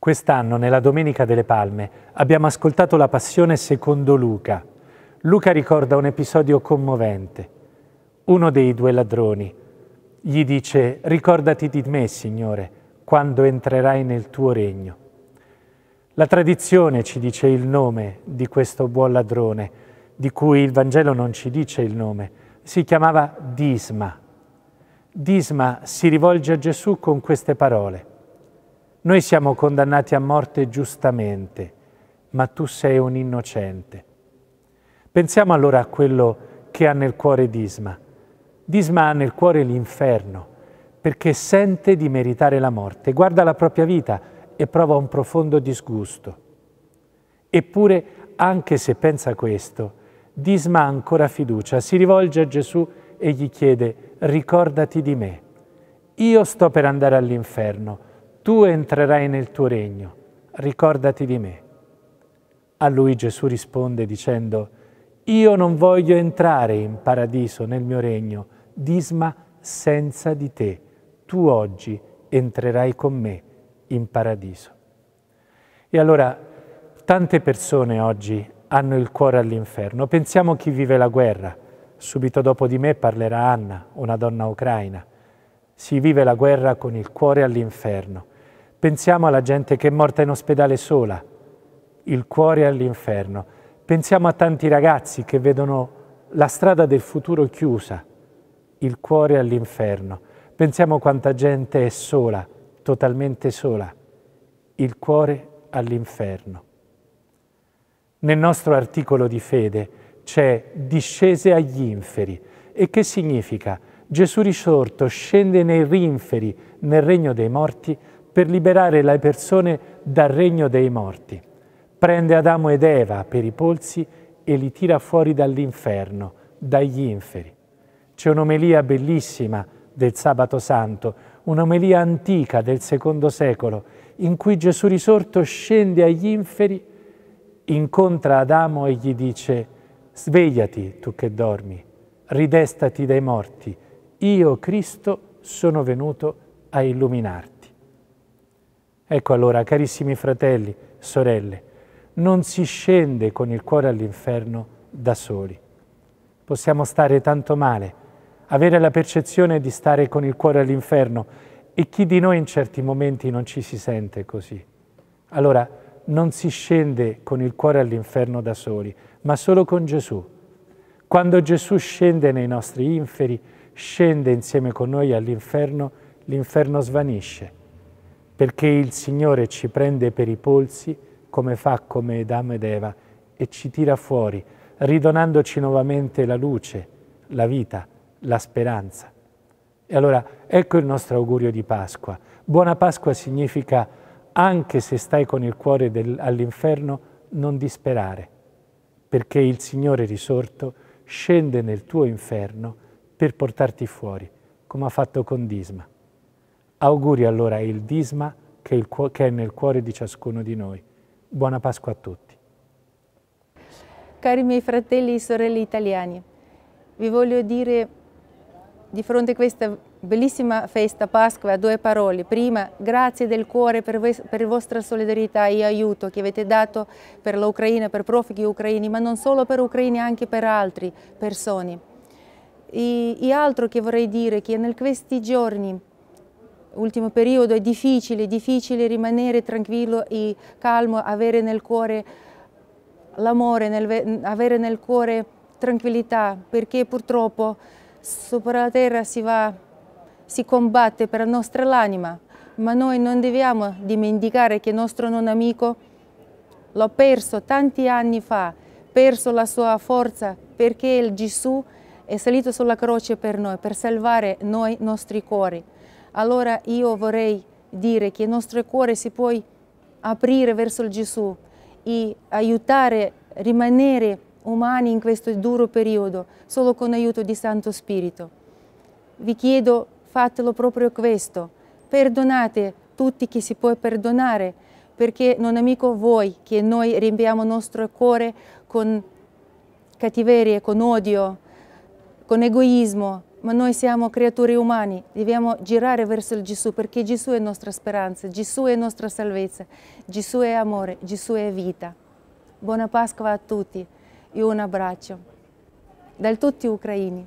Quest'anno, nella Domenica delle Palme, abbiamo ascoltato la Passione secondo Luca. Luca ricorda un episodio commovente. Uno dei due ladroni gli dice «Ricordati di me, Signore, quando entrerai nel tuo regno». La tradizione ci dice il nome di questo buon ladrone, di cui il Vangelo non ci dice il nome. Si chiamava Disma. Disma si rivolge a Gesù con queste parole. Noi siamo condannati a morte giustamente, ma tu sei un innocente. Pensiamo allora a quello che ha nel cuore Disma. Disma ha nel cuore l'inferno, perché sente di meritare la morte, guarda la propria vita e prova un profondo disgusto. Eppure, anche se pensa questo, Disma ha ancora fiducia, si rivolge a Gesù e gli chiede, ricordati di me. Io sto per andare all'inferno, tu entrerai nel tuo regno, ricordati di me. A lui Gesù risponde dicendo, io non voglio entrare in paradiso nel mio regno, disma senza di te, tu oggi entrerai con me in paradiso. E allora tante persone oggi hanno il cuore all'inferno. Pensiamo a chi vive la guerra. Subito dopo di me parlerà Anna, una donna ucraina. Si vive la guerra con il cuore all'inferno. Pensiamo alla gente che è morta in ospedale sola, il cuore all'inferno. Pensiamo a tanti ragazzi che vedono la strada del futuro chiusa, il cuore all'inferno. Pensiamo quanta gente è sola, totalmente sola, il cuore all'inferno. Nel nostro articolo di fede c'è discese agli inferi. E che significa? Gesù risorto scende nei rinferi, nel regno dei morti, per liberare le persone dal regno dei morti. Prende Adamo ed Eva per i polsi e li tira fuori dall'inferno, dagli inferi. C'è un'omelia bellissima del Sabato Santo, un'omelia antica del secondo secolo, in cui Gesù risorto scende agli inferi, incontra Adamo e gli dice «Svegliati, tu che dormi, ridestati dai morti, io, Cristo, sono venuto a illuminarti». Ecco allora, carissimi fratelli, sorelle, non si scende con il cuore all'inferno da soli. Possiamo stare tanto male, avere la percezione di stare con il cuore all'inferno e chi di noi in certi momenti non ci si sente così? Allora, non si scende con il cuore all'inferno da soli, ma solo con Gesù. Quando Gesù scende nei nostri inferi, scende insieme con noi all'inferno, l'inferno svanisce perché il Signore ci prende per i polsi come fa come Adamo ed Eva e ci tira fuori, ridonandoci nuovamente la luce, la vita, la speranza. E allora ecco il nostro augurio di Pasqua. Buona Pasqua significa anche se stai con il cuore all'inferno, non disperare, perché il Signore risorto scende nel tuo inferno per portarti fuori, come ha fatto con Disma. Auguri allora il Disma che, il che è nel cuore di ciascuno di noi. Buona Pasqua a tutti. Cari miei fratelli e sorelle italiani, vi voglio dire di fronte a questa bellissima festa Pasqua, due parole. Prima, grazie del cuore per, per vostra solidarietà e aiuto che avete dato per l'Ucraina, per profughi ucraini, ma non solo per ucraini, anche per altre persone. E, e altro che vorrei dire, che in questi giorni ultimo periodo è difficile, difficile rimanere tranquillo e calmo, avere nel cuore l'amore, avere nel cuore tranquillità, perché purtroppo sopra la terra si, va, si combatte per la nostra anima, ma noi non dobbiamo dimenticare che il nostro non amico l'ho perso tanti anni fa, perso la sua forza perché il Gesù è salito sulla croce per noi, per salvare noi, i nostri cuori allora io vorrei dire che il nostro cuore si può aprire verso Gesù e aiutare, a rimanere umani in questo duro periodo, solo con l'aiuto di Santo Spirito. Vi chiedo, fatelo proprio questo, perdonate tutti chi si può perdonare, perché non è mica voi che noi riempiamo il nostro cuore con cattiverie, con odio, con egoismo, ma noi siamo creatori umani, dobbiamo girare verso il Gesù perché Gesù è nostra speranza, Gesù è nostra salvezza, Gesù è amore, Gesù è vita. Buona Pasqua a tutti e un abbraccio da tutti gli ucraini.